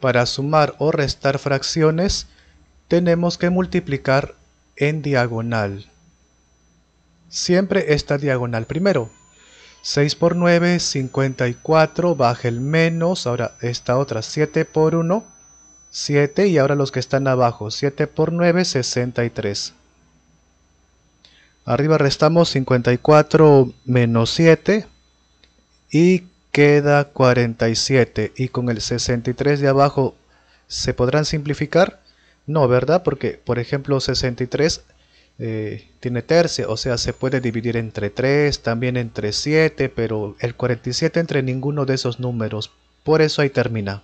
Para sumar o restar fracciones, tenemos que multiplicar en diagonal. Siempre esta diagonal primero. 6 por 9, 54, baja el menos, ahora esta otra 7 por 1, 7 y ahora los que están abajo, 7 por 9, 63. Arriba restamos 54 menos 7 y queda 47 y con el 63 de abajo se podrán simplificar no verdad porque por ejemplo 63 eh, tiene tercia o sea se puede dividir entre 3 también entre 7 pero el 47 entre ninguno de esos números por eso ahí termina